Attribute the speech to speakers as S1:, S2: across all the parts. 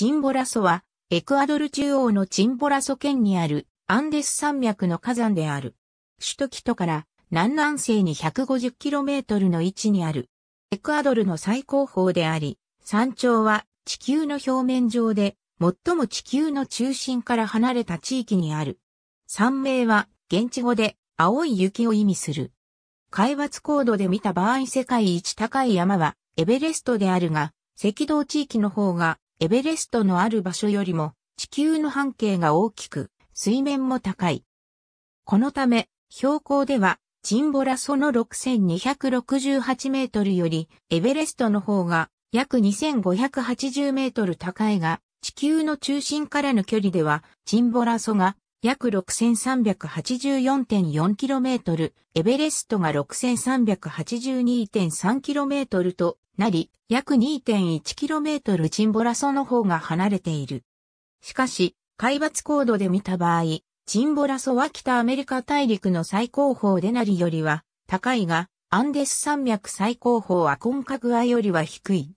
S1: チンボラソは、エクアドル中央のチンボラソ県にあるアンデス山脈の火山である。首都キトから南南西に 150km の位置にある。エクアドルの最高峰であり、山頂は地球の表面上で最も地球の中心から離れた地域にある。山名は現地語で青い雪を意味する。海抜高度で見た場合世界一高い山はエベレストであるが、赤道地域の方がエベレストのある場所よりも地球の半径が大きく、水面も高い。このため、標高では、チンボラソの6268メートルより、エベレストの方が約2580メートル高いが、地球の中心からの距離では、チンボラソが約 6384.4km、エベレストが 6382.3km となり、約 2.1km チンボラソの方が離れている。しかし、海抜高度で見た場合、チンボラソは北アメリカ大陸の最高峰でなりよりは高いが、アンデス山脈最高峰はコンカグアよりは低い。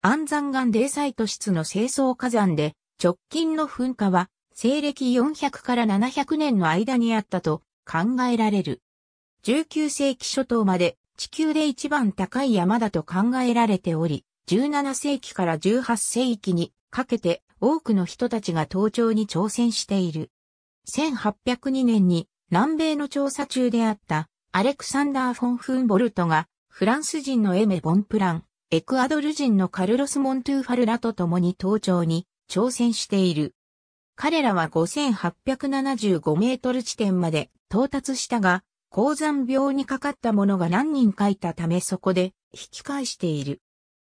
S1: 安山岩ーサイト質の清掃火山で、直近の噴火は西暦400から700年の間にあったと考えられる。19世紀初頭まで地球で一番高い山だと考えられており、17世紀から18世紀にかけて多くの人たちが登頂に挑戦している。1802年に南米の調査中であったアレクサンダー・フォン・フンボルトがフランス人のエメ・ボンプラン、エクアドル人のカルロス・モントゥーファルラと共に登頂に挑戦している。彼らは5875メートル地点まで到達したが、高山病にかかった者が何人かいたためそこで引き返している。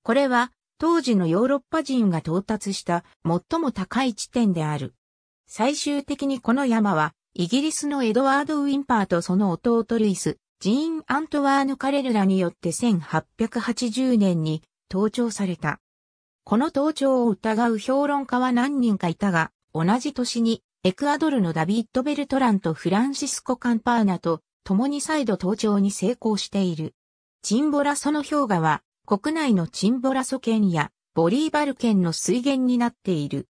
S1: これは当時のヨーロッパ人が到達した最も高い地点である。最終的にこの山はイギリスのエドワード・ウィンパーとその弟ルイス、ジーン・アントワーヌ・カレルラによって1880年に登頂された。この登頂を疑う評論家は何人かいたが、同じ年に、エクアドルのダビッド・ベルトランとフランシスコ・カンパーナと共に再度登頂に成功している。チンボラソの氷河は国内のチンボラソ県やボリーバル県の水源になっている。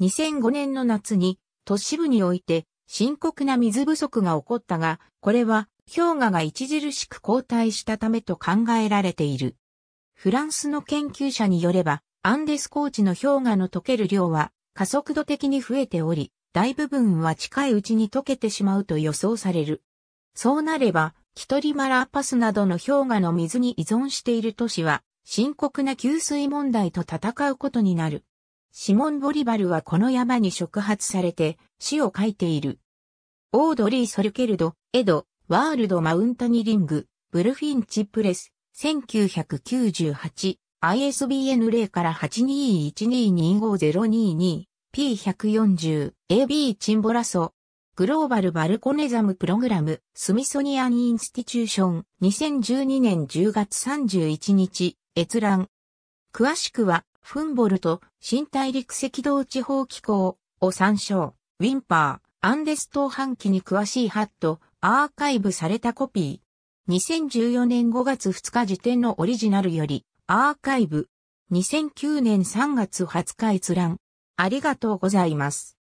S1: 2005年の夏に都市部において深刻な水不足が起こったが、これは氷河が著しく後退したためと考えられている。フランスの研究者によれば、アンデス高地の氷河の溶ける量は加速度的に増えており、大部分は近いうちに溶けてしまうと予想される。そうなれば、キトリマラーパスなどの氷河の水に依存している都市は、深刻な給水問題と戦うことになる。シモン・ボリバルはこの山に触発されて、詩を書いている。オードリー・ソルケルド、エド、ワールド・マウンタニリング、ブルフィンチ・プレス、1998 ISBN 0から8 2 1 2 2 5 0 2 2 p 1 4 0 AB チンボラソグローバルバルコネザムプログラムスミソニアンインスティチューション2012年10月31日閲覧詳しくはフンボルト新大陸赤道地方機構を参照ウィンパーアンデス島半期に詳しいハットアーカイブされたコピー2014年5月2日時点のオリジナルよりアーカイブ。2009年3月20日閲覧。ありがとうございます。